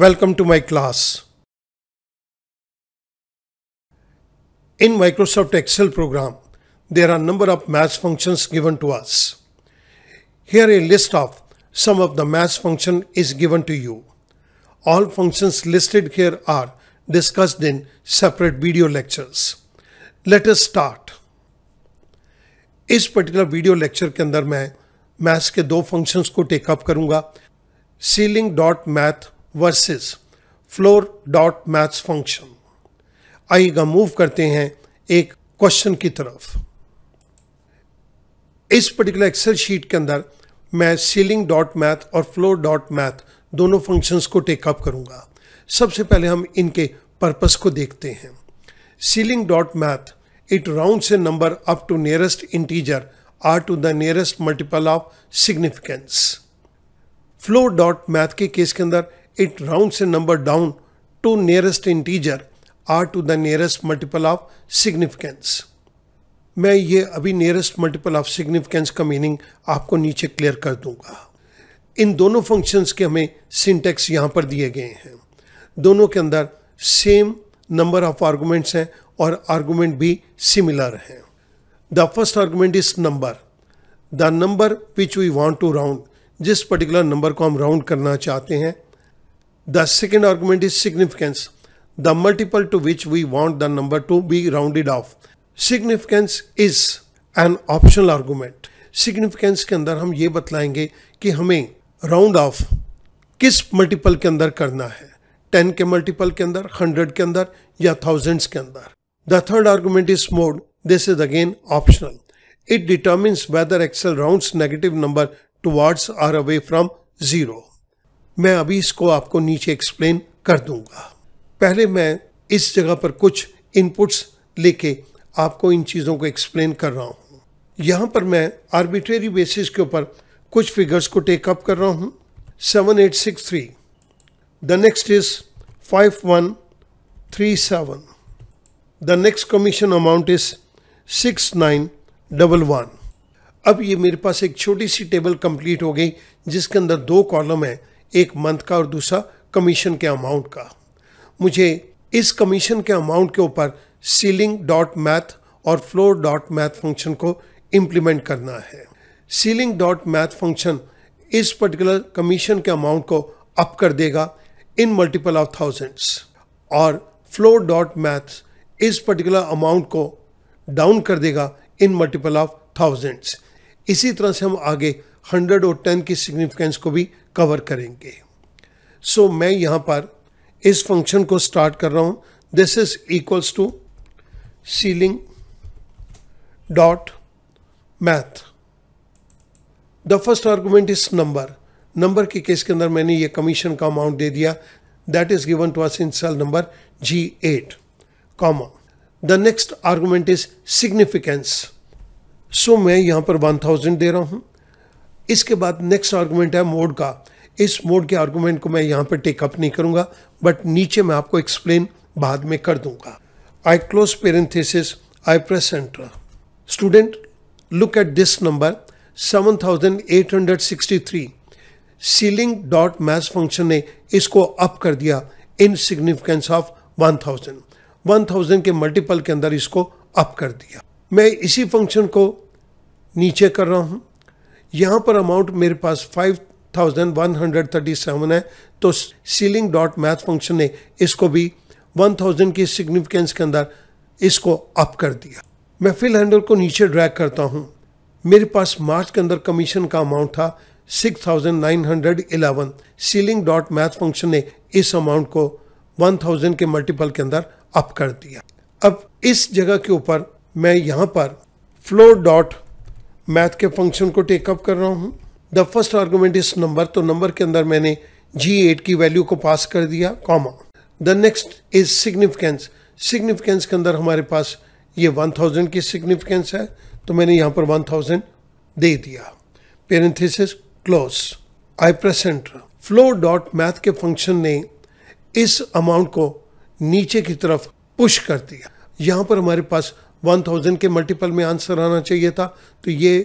Welcome to my class. In Microsoft Excel program, there are number of math functions given to us. Here a list of some of the math function is given to you. All functions listed here are discussed in separate video lectures. Let us start. इस particular video lecture, के अंदर मैं maths के दो functions को up करूंगा ceiling versus floor dot maths function आइएगा move करते हैं एक क्वेश्चन की तरफ इस पर्टिकुलर एक्सेल शीट के अंदर मैं सीलिंग डॉट मैथ और फ्लोर डॉट मैथ दोनों फंक्शंस को टेकअप करूंगा सबसे पहले हम इनके पर्पस को देखते हैं ceiling dot math it round से number up to nearest integer or to the nearest multiple of significance floor dot math के केस के अंदर it rounds a number down to nearest integer or to the nearest multiple of significance. मैं ये अभी nearest multiple of significance का meaning आपको नीचे clear कर दूंगा इन दोनों functions के हमें syntax यहाँ पर दिए गए हैं दोनों के अंदर same number of arguments हैं और argument भी similar हैं The first argument is number. The number which we want to round. जिस particular number को हम round करना चाहते हैं The second argument is significance, the multiple to which we want the number to be rounded off. Significance is an optional argument. Significance के अंदर हम ये बतलाएंगे कि हमें round off किस multiple के अंदर करना है टेन के multiple के अंदर हंड्रेड के अंदर या थाउजेंड्स के अंदर The third argument is mode. This is again optional. it determines whether Excel rounds negative number towards or away from zero. मैं अभी इसको आपको नीचे एक्सप्लेन कर दूंगा पहले मैं इस जगह पर कुछ इनपुट्स लेके आपको इन चीज़ों को एक्सप्लेन कर रहा हूँ यहाँ पर मैं आर्बिट्रेरी बेसिस के ऊपर कुछ फिगर्स को टेकअप कर रहा हूँ seven eight six three the next is five one three seven the next commission amount is six nine double one अब ये मेरे पास एक छोटी सी टेबल कंप्लीट हो गई जिसके अंदर दो कॉलम है एक मंथ का और दूसरा कमीशन के अमाउंट का मुझे इस कमीशन के अमाउंट के ऊपर सीलिंग डॉट मैथ और फ्लोर डॉट मैथ फंक्शन को इम्प्लीमेंट करना है सीलिंग डॉट मैथ फंक्शन इस पर्टिकुलर कमीशन के अमाउंट को अप कर देगा इन मल्टीपल ऑफ थाउजेंड्स और फ्लोर डॉट मैथ इस पर्टिकुलर अमाउंट को डाउन कर देगा इन मल्टीपल ऑफ थाउजेंड्स इसी तरह से हम आगे हंड्रेड और टेन की सिग्निफिकेंस को भी कवर करेंगे सो so, मैं यहाँ पर इस फंक्शन को स्टार्ट कर रहा हूँ this is equals to ceiling dot math the first argument is number number के केस के अंदर मैंने ये कमीशन का अमाउंट दे दिया that is given to us in cell number G eight comma the next argument is significance so मैं यहाँ पर वन थाउजेंड दे रहा हूँ इसके बाद नेक्स्ट आर्गूमेंट है मोड का इस मोड के आर्गूमेंट को मैं यहाँ पर टेकअप नहीं करूँगा बट नीचे मैं आपको एक्सप्लेन बाद में कर दूंगा I close parenthesis I press enter student look at this number 7863 ceiling dot math function ने इसको अप कर दिया इन सिग्निफिकेंस ऑफ 1000 1000 के मल्टीपल के अंदर इसको अप कर दिया मैं इसी फंक्शन को नीचे कर रहा हूं यहाँ पर अमाउंट मेरे पास five thousand one hundred thirty seven है तो सीलिंग डॉट मैथ फंक्शन ने इसको भी वन थाउजेंड की सिग्निफिकेंस के अंदर इसको अप कर दिया मैं फिल हैंडल को नीचे ड्रैग करता हूँ मेरे पास मार्च के अंदर कमीशन का अमाउंट था six thousand nine hundred eleven ceiling dot math function ने इस अमाउंट को वन थाउजेंड के मल्टीपल के अंदर अप कर दिया अब इस जगह के ऊपर मैं यहाँ पर फ्लोर डॉट मैथ के फंक्शन को टेकअप कर रहा हूँ the first argument is number तो नंबर के अंदर मैंने जी एट की वैल्यू को पास कर दिया comma the next is significance significance के अंदर हमारे पास ये वन थाउजेंड की सिग्निफिकेंस है तो मैंने यहाँ पर वन थाउजेंड दे दिया parenthesis close I press enter floor dot math के फंक्शन ने इस अमाउंट को नीचे की तरफ पुश कर दिया यहाँ पर हमारे पास वन थाउजेंड के मल्टीपल में आंसर आना चाहिए था तो ये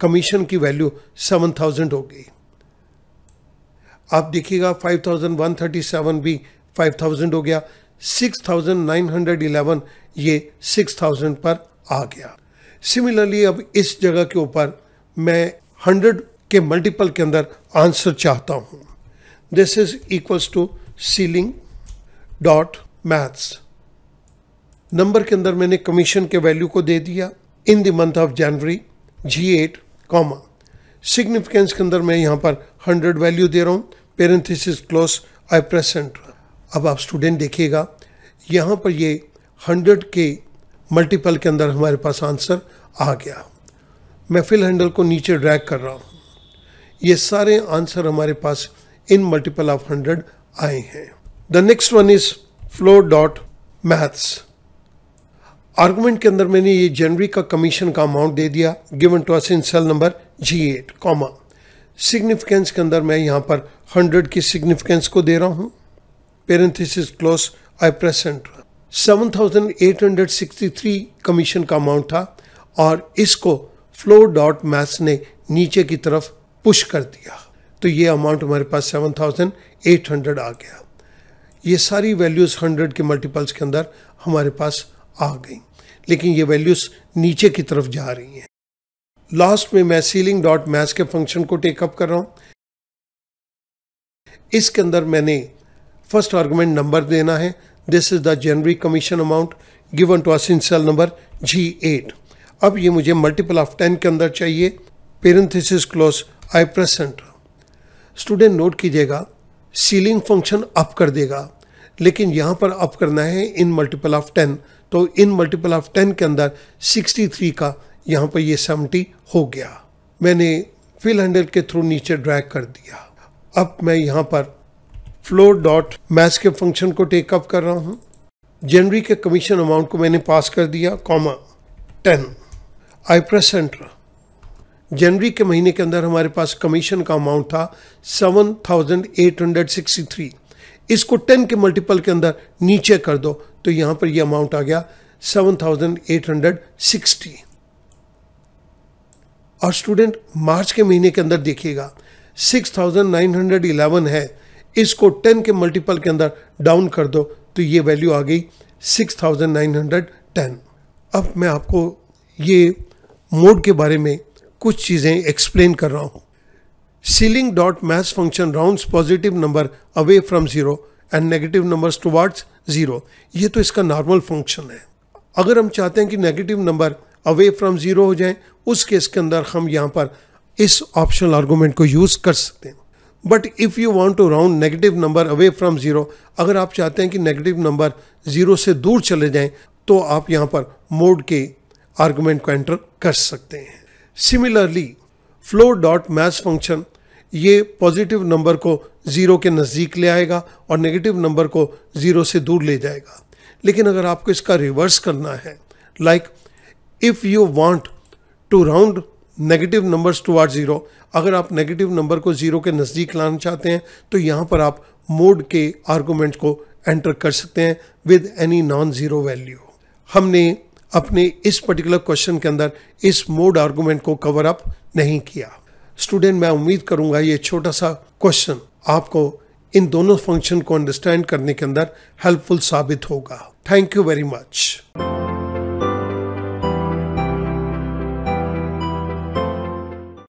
कमीशन की वैल्यू सेवन थाउजेंड हो गई आप देखिएगा five thousand one thirty seven भी फाइव थाउजेंड हो गया six thousand nine hundred eleven ये सिक्स थाउजेंड पर आ गया सिमिलरली अब इस जगह के ऊपर मैं हंड्रेड के मल्टीपल के अंदर आंसर चाहता हूँ this is equals to ceiling dot maths number के अंदर मैंने कमीशन के वैल्यू को दे दिया in the month of January G eight comma significance के अंदर मैं यहाँ पर हंड्रेड वैल्यू दे रहा हूँ पेरेंथिस क्लोज आई प्रेसेंट अब आप स्टूडेंट देखिएगा यहाँ पर ये हंड्रेड के मल्टीपल के अंदर हमारे पास आंसर आ गया मैं फिल हैंडल को नीचे ड्रैग कर रहा हूँ ये सारे आंसर हमारे पास इन मल्टीपल ऑफ हंड्रेड आए हैं the next one is floor dot maths argument के अंदर मैंने ये जनवरी का कमीशन का अमाउंट दे दिया given to us in cell number G eight comma significance के अंदर मैं यहाँ पर हंड्रेड की सिग्निफिकेंस को दे रहा हूँ parenthesis close I press enter seven thousand eight hundred sixty three commission का अमाउंट था और इसको फ्लो डॉट मैथ्स ने नीचे की तरफ पुश कर दिया तो ये अमाउंट हमारे पास सेवन थाउजेंड एट हंड्रेड आ गया ये सारी वैल्यूज़ हंड्रेड के मल्टीपल्स के अंदर हमारे पास आ गई लेकिन ये वैल्यूज़ नीचे की तरफ जा रही हैं लास्ट में मैं सीलिंग डॉट मैथ के फंक्शन को टेकअप कर रहा हूँ इसके अंदर मैंने फर्स्ट आर्गूमेंट नंबर देना है this is the January commission amount given to us in cell number G eight अब ये मुझे मल्टीपल ऑफ टेन के अंदर चाहिए parenthesis close I press enter student note कीजिएगा सीलिंग फंक्शन अप कर देगा लेकिन यहाँ पर अप करना है इन मल्टीपल ऑफ टेन तो इन मल्टीपल ऑफ टेन के अंदर 63 का यहाँ पर ये 70 हो गया मैंने फिल हैंडल के थ्रू नीचे ड्रैग कर दिया अब मैं यहाँ पर फ्लो डॉट मैथ्स के फंक्शन को टेकअप कर रहा हूँ जनवरी के कमीशन अमाउंट को मैंने पास कर दिया comma ten I press enter जनवरी के महीने के अंदर हमारे पास कमीशन का अमाउंट था seven thousand eight hundred sixty three इसको टेन के मल्टीपल के अंदर नीचे कर दो तो यहां पर यह अमाउंट आ गया seven thousand eight hundred sixty और स्टूडेंट मार्च के महीने के अंदर देखिएगा six thousand nine hundred eleven है इसको टेन के मल्टीपल के अंदर डाउन कर दो तो ये वैल्यू आ गई six thousand nine hundred ten अब मैं आपको ये मोड के बारे में कुछ चीज़ें एक्सप्लेन कर रहा हूँ ceiling dot maths function round positive number away from zero and negative numbers towards zero ये तो इसका नॉर्मल फंक्शन है अगर हम चाहते हैं कि negative number away from zero हो जाए उस केस के अंदर हम यहाँ पर इस ऑप्शनल आर्गूमेंट को यूज़ कर सकते हैं but if you want to round negative number away from zero अगर आप चाहते हैं कि नेगेटिव नंबर ज़ीरो से दूर चले जाए तो आप यहाँ पर मोड के आर्गूमेंट को एंटर कर सकते हैं similarly floor dot math function ये पॉजिटिव नंबर को ज़ीरो के नज़दीक ले आएगा और नेगेटिव नंबर को ज़ीरो से दूर ले जाएगा लेकिन अगर आपको इसका रिवर्स करना है like if you want to round negative numbers towards zero अगर आप नेगेटिव नंबर को ज़ीरो के नज़दीक लाना चाहते हैं तो यहाँ पर आप मोड के आर्गूमेंट को एंटर कर सकते हैं with any non zero value हमने अपने इस पर्टिकुलर क्वेश्चन के अंदर इस मोड आर्गूमेंट को कवर अप नहीं किया स्टूडेंट मैं उम्मीद करूंगा ये छोटा सा क्वेश्चन आपको इन दोनों फंक्शन को अंडरस्टैंड करने के अंदर हेल्पफुल साबित होगा थैंक यू वेरी मच